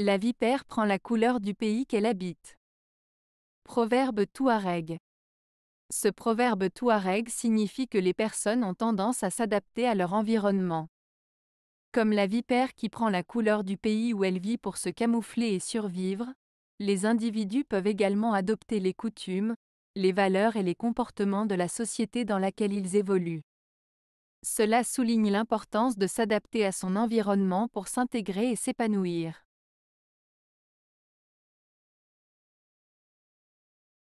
La vipère prend la couleur du pays qu'elle habite. Proverbe touareg. Ce proverbe touareg signifie que les personnes ont tendance à s'adapter à leur environnement. Comme la vipère qui prend la couleur du pays où elle vit pour se camoufler et survivre, les individus peuvent également adopter les coutumes, les valeurs et les comportements de la société dans laquelle ils évoluent. Cela souligne l'importance de s'adapter à son environnement pour s'intégrer et s'épanouir.